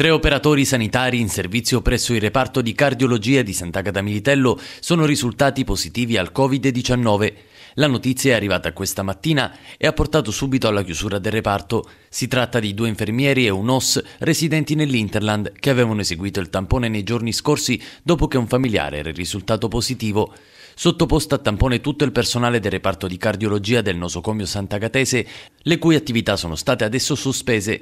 Tre operatori sanitari in servizio presso il reparto di cardiologia di Sant'Agata Militello sono risultati positivi al Covid-19. La notizia è arrivata questa mattina e ha portato subito alla chiusura del reparto. Si tratta di due infermieri e un OS residenti nell'Interland che avevano eseguito il tampone nei giorni scorsi dopo che un familiare era risultato positivo. Sottoposto a tampone tutto il personale del reparto di cardiologia del nosocomio Sant'Agatese, le cui attività sono state adesso sospese